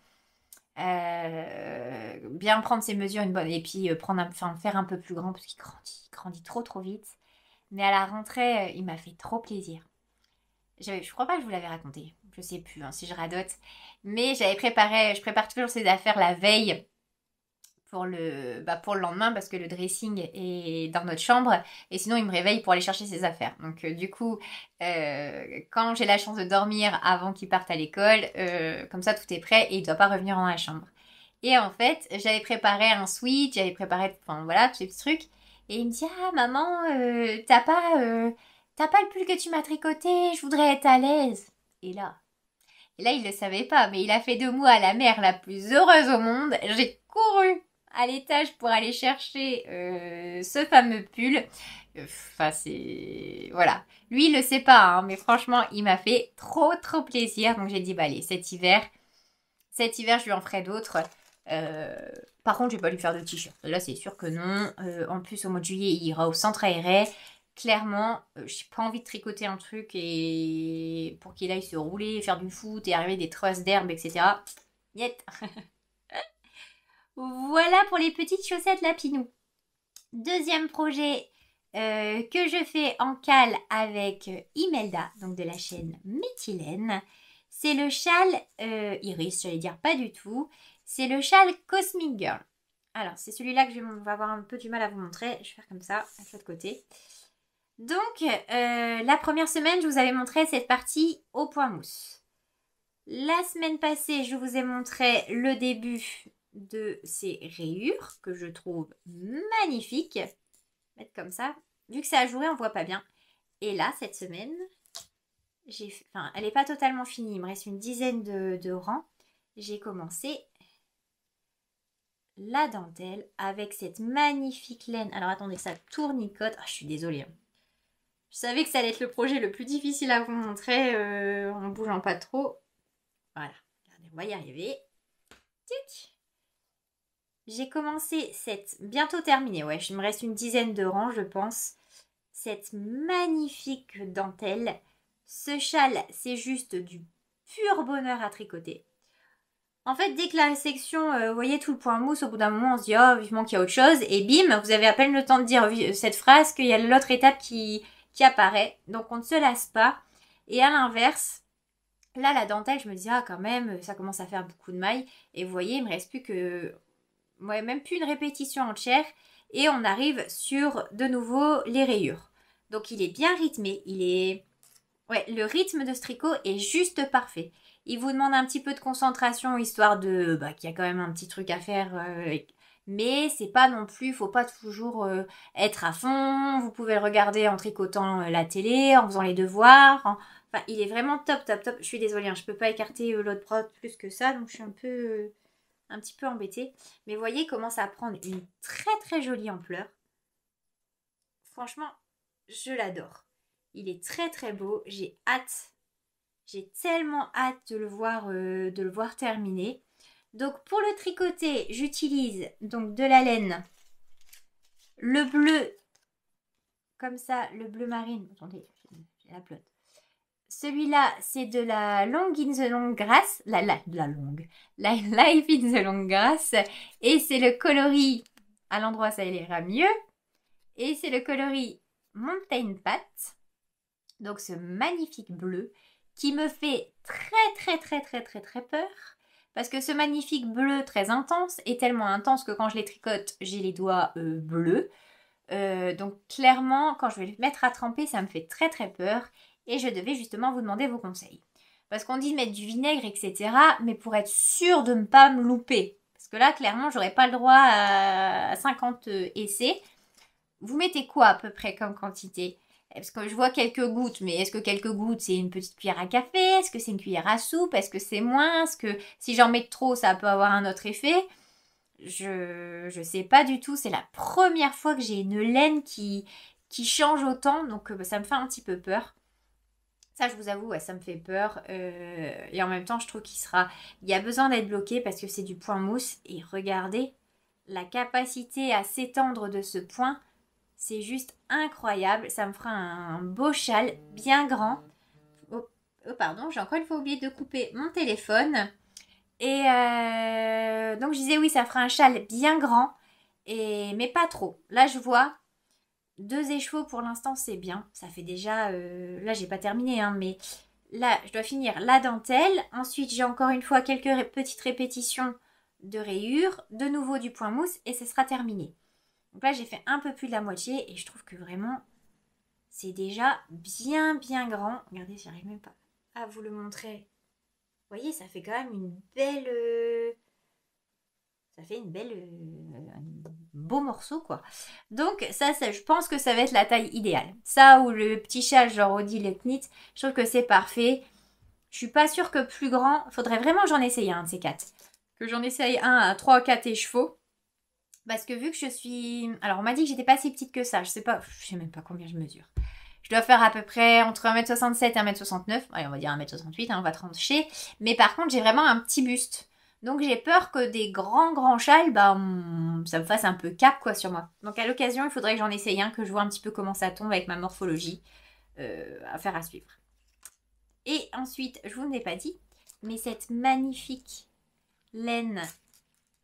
Euh, bien prendre ses mesures une bonne et puis euh, prendre faire un peu plus grand parce qu'il grandit, grandit trop trop vite. Mais à la rentrée, il m'a fait trop plaisir. Je, je crois pas que je vous l'avais raconté. Je sais plus hein, si je radote. Mais j'avais préparé, je prépare toujours ces affaires la veille pour le, bah pour le lendemain parce que le dressing est dans notre chambre et sinon il me réveille pour aller chercher ses affaires. Donc euh, du coup, euh, quand j'ai la chance de dormir avant qu'il parte à l'école, euh, comme ça tout est prêt et il ne doit pas revenir dans la chambre. Et en fait, j'avais préparé un sweat, j'avais préparé enfin, voilà, tous ces trucs. Et il me dit Ah maman, t'as pas, le pull que tu m'as tricoté, je voudrais être à l'aise. Et là, et là, il ne le savait pas, mais il a fait de moi la mère la plus heureuse au monde. J'ai couru à l'étage pour aller chercher euh, ce fameux pull. Enfin, c'est... Voilà. Lui, il le sait pas, hein, mais franchement, il m'a fait trop, trop plaisir. Donc, j'ai dit, bah allez, cet hiver, cet hiver, je lui en ferai d'autres. Euh, par contre, je vais pas lui faire de t-shirt. Là, c'est sûr que non. Euh, en plus, au mois de juillet, il ira au centre aéré. Clairement, je n'ai pas envie de tricoter un truc et pour qu'il aille se rouler, faire du foot et arriver des trosses d'herbe, etc. Niette! Voilà pour les petites chaussettes Lapinou. Deuxième projet euh, que je fais en cale avec euh, Imelda, donc de la chaîne Méthylène, c'est le châle euh, Iris, j'allais dire pas du tout, c'est le châle Cosmic Girl. Alors, c'est celui-là que je vais avoir un peu du mal à vous montrer. Je vais faire comme ça, à chaque côté. Donc, la première semaine, je vous avais montré cette partie au point mousse. La semaine passée, je vous ai montré le début de ces rayures que je trouve magnifiques. Mettre comme ça. Vu que c'est à jouer, on voit pas bien. Et là, cette semaine, j'ai, elle n'est pas totalement finie. Il me reste une dizaine de, rangs. J'ai commencé la dentelle avec cette magnifique laine. Alors attendez, ça tournicote. Ah, je suis désolée. Hein. Je savais que ça allait être le projet le plus difficile à vous montrer en euh, en bougeant pas trop. Voilà, regardez, on va y arriver. Tic j'ai commencé cette, bientôt terminée, ouais, il me reste une dizaine de rangs, je pense. Cette magnifique dentelle. Ce châle, c'est juste du pur bonheur à tricoter. En fait, dès que la section, vous euh, voyez tout le point mousse, au bout d'un moment, on se dit, oh, vivement qu'il y a autre chose, et bim, vous avez à peine le temps de dire cette phrase qu'il y a l'autre étape qui, qui apparaît. Donc, on ne se lasse pas. Et à l'inverse, là, la dentelle, je me dis, ah, quand même, ça commence à faire beaucoup de mailles. Et vous voyez, il me reste plus que ouais, même plus une répétition entière et on arrive sur de nouveau les rayures. Donc il est bien rythmé, il est... Ouais, le rythme de ce tricot est juste parfait. Il vous demande un petit peu de concentration histoire de bah, qu'il y a quand même un petit truc à faire. Euh, mais c'est pas non plus, faut pas toujours euh, être à fond. Vous pouvez le regarder en tricotant euh, la télé, en faisant les devoirs. Enfin, il est vraiment top, top, top. Je suis désolée, je hein, je peux pas écarter l'autre prod plus que ça, donc je suis un peu un petit peu embêté, Mais voyez comment ça prend une très très jolie ampleur. Franchement, je l'adore. Il est très très beau. J'ai hâte. J'ai tellement hâte de le voir, euh, voir terminer. Donc pour le tricoter, j'utilise donc de la laine. Le bleu, comme ça, le bleu marine. Attendez, j'ai la plotte. Celui-là, c'est de la Long in the Long Grass, la, la, la longue, la Life in the Long Grass, et c'est le coloris, à l'endroit ça ira mieux, et c'est le coloris Mountain Pat, donc ce magnifique bleu, qui me fait très très très très très très peur, parce que ce magnifique bleu très intense est tellement intense que quand je les tricote, j'ai les doigts euh, bleus, euh, donc clairement, quand je vais les mettre à tremper, ça me fait très très peur et je devais justement vous demander vos conseils. Parce qu'on dit de mettre du vinaigre, etc. Mais pour être sûr de ne pas me louper, parce que là, clairement, j'aurais pas le droit à 50 essais. Vous mettez quoi à peu près comme quantité eh, Parce que je vois quelques gouttes, mais est-ce que quelques gouttes, c'est une petite cuillère à café Est-ce que c'est une cuillère à soupe Est-ce que c'est moins Est-ce que si j'en mets trop, ça peut avoir un autre effet je, ne sais pas du tout. C'est la première fois que j'ai une laine qui, qui change autant, donc euh, bah, ça me fait un petit peu peur. Ça, je vous avoue, ça me fait peur. Euh, et en même temps, je trouve qu'il sera. Il y a besoin d'être bloqué parce que c'est du point mousse. Et regardez, la capacité à s'étendre de ce point, c'est juste incroyable. Ça me fera un beau châle bien grand. Oh, oh pardon, j'ai encore une fois oublié de couper mon téléphone. Et euh, donc je disais oui, ça fera un châle bien grand, et, mais pas trop. Là, je vois deux échevaux pour l'instant c'est bien. Ça fait déjà... Euh, là j'ai pas terminé, hein, mais là je dois finir la dentelle. Ensuite j'ai encore une fois quelques petites répétitions de rayures. De nouveau du point mousse et ce sera terminé. Donc là j'ai fait un peu plus de la moitié et je trouve que vraiment c'est déjà bien bien grand. Regardez j'arrive même pas à vous le montrer. Vous voyez ça fait quand même une belle... Euh, ça fait une belle, euh, un beau morceau quoi. Donc ça, ça, je pense que ça va être la taille idéale. Ça ou le petit châle genre Audi Knit, je trouve que c'est parfait. Je suis pas sûre que plus grand, faudrait vraiment j'en essaye un de ces quatre. Que j'en essaye un à 3 4 échevaux. Parce que vu que je suis... Alors on m'a dit que j'étais pas si petite que ça, je sais pas, je sais même pas combien je mesure. Je dois faire à peu près entre 1m67 et 1m69. on va dire 1m68, hein, on va trancher. Mais par contre, j'ai vraiment un petit buste. Donc j'ai peur que des grands grands châles, bah, mm, ça me fasse un peu cap quoi sur moi. Donc à l'occasion, il faudrait que j'en essaye un, que je vois un petit peu comment ça tombe avec ma morphologie. Euh, à faire à suivre. Et ensuite, je vous l'ai pas dit, mais cette magnifique laine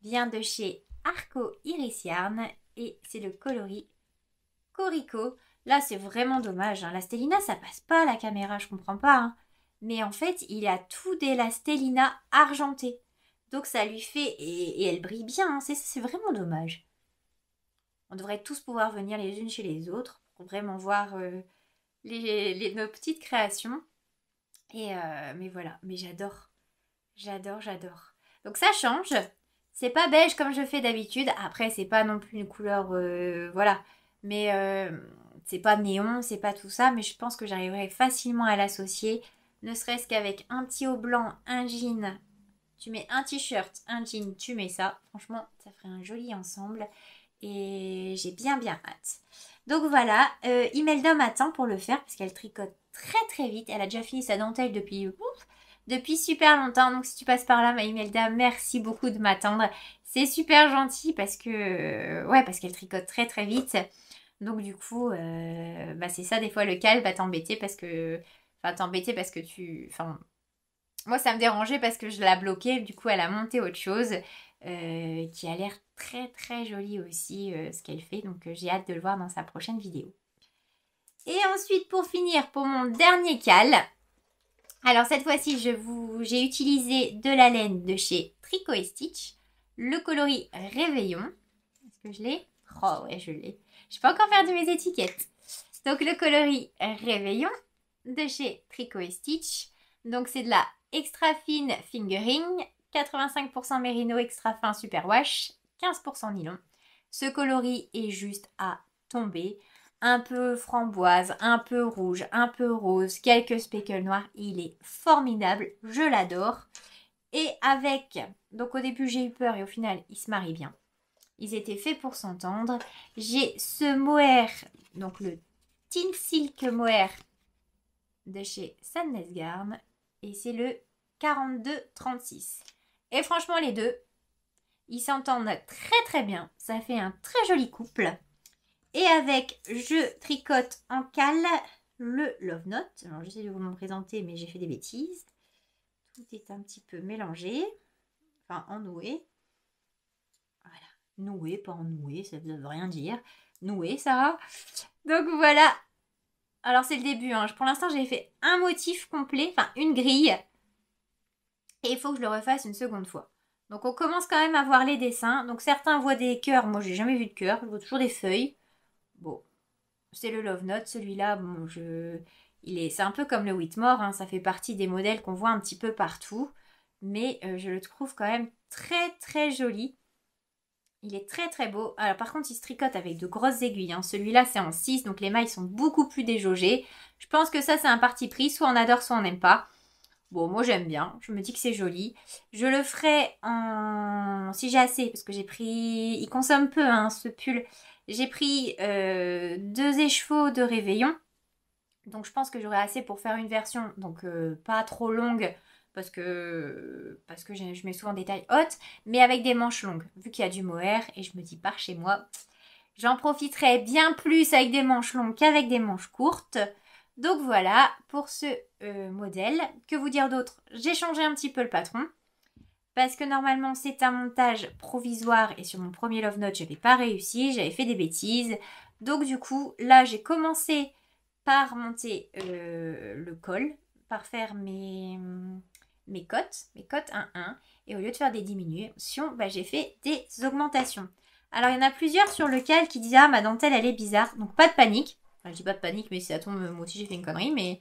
vient de chez Arco Iris et c'est le coloris Corico. Là, c'est vraiment dommage. Hein. La Stellina, ça passe pas à la caméra, je comprends pas. Hein. Mais en fait, il a tout des la Stellina argentée. Donc ça lui fait, et, elle brille bien, hein. c'est vraiment dommage. On devrait tous pouvoir venir les unes chez les autres pour vraiment voir euh, les, nos petites créations. Et euh, mais voilà, mais j'adore, j'adore, j'adore. Donc ça change. C'est pas beige comme je fais d'habitude. Après, c'est pas non plus une couleur, euh, voilà. Mais c'est pas néon, c'est pas tout ça. Mais je pense que j'arriverai facilement à l'associer, ne serait-ce qu'avec un petit haut blanc, un jean tu mets un t-shirt, un jean, tu mets ça. Franchement, ça ferait un joli ensemble. Et j'ai bien bien hâte. Donc voilà, euh, Imelda m'attend pour le faire parce qu'elle tricote très très vite. Elle a déjà fini sa dentelle depuis, depuis super longtemps. Donc si tu passes par là, ma Imelda, merci beaucoup de m'attendre. C'est super gentil parce que euh, ouais parce qu'elle tricote très très vite. Donc du coup, euh, bah, c'est ça des fois le calme va t'embêter parce que enfin t'embêter parce que tu enfin moi, ça me dérangeait parce que je la bloquais. Du coup, elle a monté autre chose euh, qui a l'air très très jolie aussi euh, ce qu'elle fait. Donc, euh, j'ai hâte de le voir dans sa prochaine vidéo. Et ensuite, pour finir, pour mon dernier cal. Alors, cette fois-ci, je vous j'ai utilisé de la laine de chez Tricot Stitch. Le coloris Réveillon. Est-ce que je l'ai Oh ouais, je l'ai. Je pas encore faire de mes étiquettes. Donc, le coloris Réveillon de chez Tricot Stitch. Donc, c'est de la extra fine fingering, 85% mérino extra fin super wash, 15% nylon. Ce coloris est juste à tomber. Un peu framboise, un peu rouge, un peu rose, quelques speckles noirs. Il est formidable, je l'adore. Et avec, donc au début j'ai eu peur et au final il se marie bien. Ils étaient faits pour s'entendre. J'ai ce mohair, donc le Tin Silk Mohair de chez Sandness et c'est le 4236. Et franchement, les deux, ils s'entendent très très bien. Ça fait un très joli couple. Et avec Je tricote en cale, le Love Note. Alors, j'essaie de vous m'en présenter, mais j'ai fait des bêtises. Tout est un petit peu mélangé, enfin noué. Voilà, noué, pas en noué, ça ne veut rien dire. Noué, ça. Donc voilà, alors c'est le début, hein. pour l'instant j'ai fait un motif complet, enfin une grille. Et il faut que je le refasse une seconde fois. Donc on commence quand même à voir les dessins. Donc certains voient des cœurs, moi j'ai jamais vu de cœur, je vois toujours des feuilles. Bon, c'est le Love Note, celui-là, bon, je... Il est, c'est un peu comme le Whitmore, hein. ça fait partie des modèles qu'on voit un petit peu partout, mais euh, je le trouve quand même très très joli. Il est très très beau. Alors par contre, il se tricote avec de grosses aiguilles. Hein. Celui-là, c'est en 6, donc les mailles sont beaucoup plus déjaugées. Je pense que ça, c'est un parti pris. Soit on adore, soit on n'aime pas. Bon, moi j'aime bien. Je me dis que c'est joli. Je le ferai en... Si j'ai assez, parce que j'ai pris... Il consomme peu, hein, ce pull. J'ai pris euh, deux écheveaux de réveillon. Donc je pense que j'aurai assez pour faire une version, donc euh, pas trop longue, parce que, parce que je, mets souvent des tailles hautes, mais avec des manches longues, vu qu'il y a du mohair, et je me dis par chez moi, j'en profiterai bien plus avec des manches longues qu'avec des manches courtes. Donc voilà pour ce euh, modèle. Que vous dire d'autre J'ai changé un petit peu le patron. Parce que normalement c'est un montage provisoire et sur mon premier Love Note je n'avais pas réussi, j'avais fait des bêtises. Donc du coup là j'ai commencé par monter euh, le col, par faire mes, mes cotes, mes cotes 1, 1, et au lieu de faire des diminutions, bah, j'ai fait des augmentations. Alors, il y en a plusieurs sur lequel qui disent Ah, ma dentelle, elle est bizarre. Donc, pas de panique. Enfin, je dis pas de panique, mais si ça tombe, moi aussi j'ai fait une connerie. Mais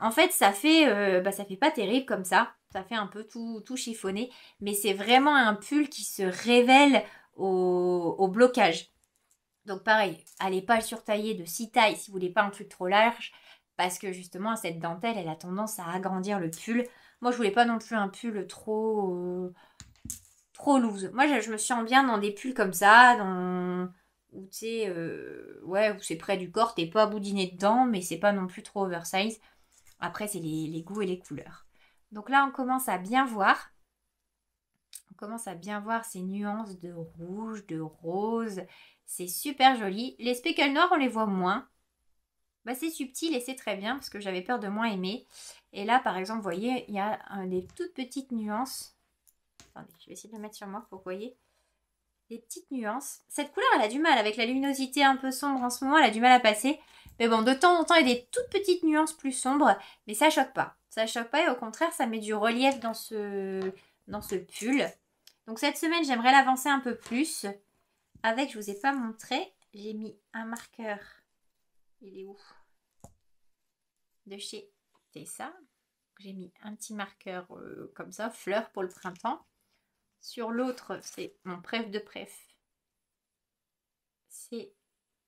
en fait, ça fait, euh, bah, ça fait pas terrible comme ça. Ça fait un peu tout, tout chiffonné. Mais c'est vraiment un pull qui se révèle au, au blocage. Donc, pareil, allez pas le surtailler de 6 tailles si vous voulez pas un truc trop large. Parce que justement, cette dentelle, elle a tendance à agrandir le pull. Moi, je voulais pas non plus un pull trop. Euh, trop loose. Moi, je, me sens bien dans des pulls comme ça, dans. Où euh, ouais, où c'est près du corps, t'es pas boudiné dedans, mais c'est pas non plus trop oversize. Après, c'est les, les goûts et les couleurs. Donc là, on commence à bien voir. On commence à bien voir ces nuances de rouge, de rose. C'est super joli. Les speckles noirs, on les voit moins. Bah, c'est subtil et c'est très bien parce que j'avais peur de moins aimer. Et là, par exemple, vous voyez, il y a euh, des toutes petites nuances. Attendez, je vais essayer de le mettre sur moi pour que vous voyez. Des petites nuances. Cette couleur, elle a du mal avec la luminosité un peu sombre en ce moment, elle a du mal à passer. Mais bon, de temps en temps, il y a des toutes petites nuances plus sombres, mais ça choque pas. Ça choque pas et au contraire, ça met du relief dans ce, dans ce pull. Donc cette semaine, j'aimerais l'avancer un peu plus. Avec, je vous ai pas montré, j'ai mis un marqueur il est où De chez Tessa. J'ai mis un petit marqueur euh, comme ça, fleur pour le printemps. Sur l'autre, c'est mon préf de préf. C'est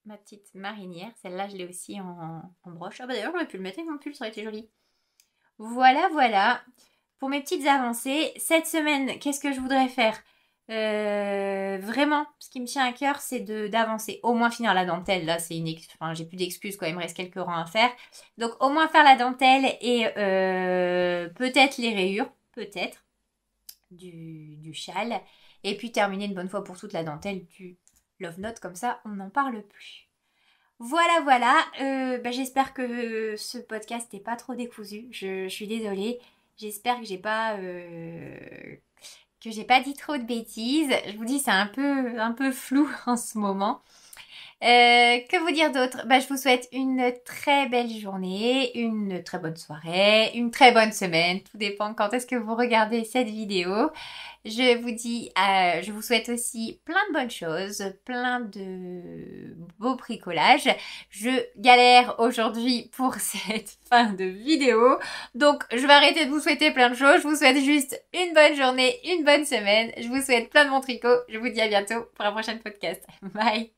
ma petite marinière. Celle-là, je l'ai aussi en, en, broche. Ah bah d'ailleurs, j'aurais pu le mettre avec mon hein, pull, ça aurait été joli. Voilà, voilà. Pour mes petites avancées, cette semaine, qu'est-ce que je voudrais faire euh, vraiment, ce qui me tient à cœur, c'est d'avancer. Au moins finir la dentelle. Là, c'est une, enfin, j'ai plus d'excuses quoi. Il me reste quelques rangs à faire. Donc, au moins faire la dentelle et euh, peut-être les rayures, peut-être du, châle. Et puis terminer une bonne fois pour toutes la dentelle du Love Note. Comme ça, on n'en parle plus. Voilà, voilà. Euh, bah, j'espère que ce podcast n'est pas trop décousu. Je, je suis désolée. J'espère que j'ai pas j'ai pas dit trop de bêtises. Je vous dis, c'est un peu, un peu flou en ce moment. Euh, que vous dire d'autre bah, Je vous souhaite une très belle journée, une très bonne soirée, une très bonne semaine. Tout dépend quand est-ce que vous regardez cette vidéo. Je vous dis, euh, je vous souhaite aussi plein de bonnes choses, plein de beaux bricolages. Je galère aujourd'hui pour cette fin de vidéo. Donc, je vais arrêter de vous souhaiter plein de choses. Je vous souhaite juste une bonne journée, une bonne semaine. Je vous souhaite plein de bons tricot. Je vous dis à bientôt pour un prochain podcast. Bye